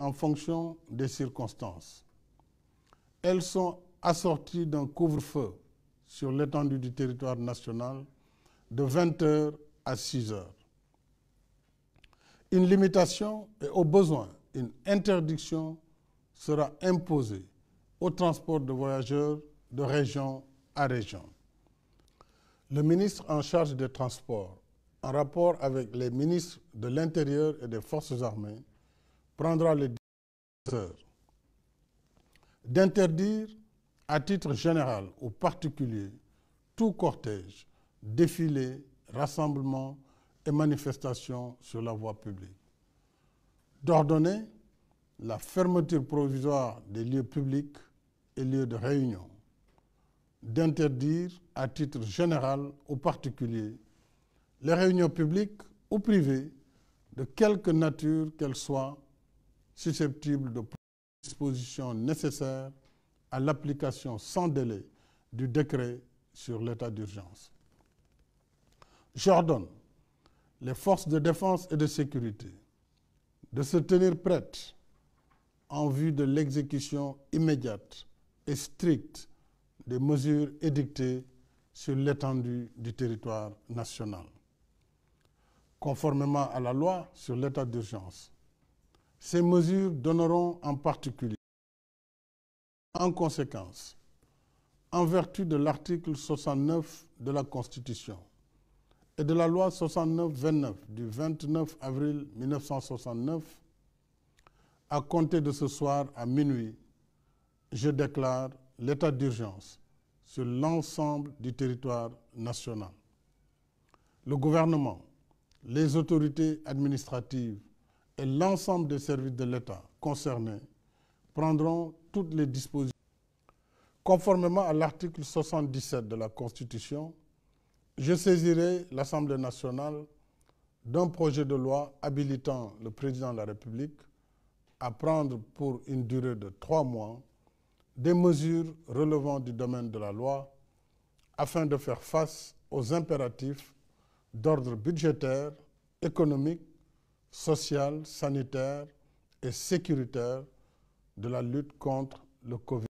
en fonction des circonstances. Elles sont assorties d'un couvre-feu sur l'étendue du territoire national de 20h à 6h. Une limitation et au besoin, une interdiction sera imposée au transport de voyageurs de région à région. Le ministre en charge des transports, en rapport avec les ministres de l'Intérieur et des Forces armées, prendra les décisions d'interdire à titre général ou particulier tout cortège, défilé, rassemblement et manifestation sur la voie publique, d'ordonner la fermeture provisoire des lieux publics et lieux de réunion, d'interdire à titre général ou particulier les réunions publiques ou privées de quelque nature qu'elles soient susceptibles de prendre les dispositions nécessaires à l'application sans délai du décret sur l'état d'urgence. J'ordonne les forces de défense et de sécurité de se tenir prêtes en vue de l'exécution immédiate et stricte des mesures édictées sur l'étendue du territoire national. Conformément à la loi sur l'état d'urgence, ces mesures donneront en particulier, en conséquence, en vertu de l'article 69 de la Constitution et de la loi 69-29 du 29 avril 1969, à compter de ce soir à minuit, je déclare l'état d'urgence sur l'ensemble du territoire national. Le gouvernement, les autorités administratives, et l'ensemble des services de l'État concernés prendront toutes les dispositions. Conformément à l'article 77 de la Constitution, je saisirai l'Assemblée nationale d'un projet de loi habilitant le président de la République à prendre pour une durée de trois mois des mesures relevant du domaine de la loi afin de faire face aux impératifs d'ordre budgétaire, économique, social, sanitaire et sécuritaire de la lutte contre le Covid.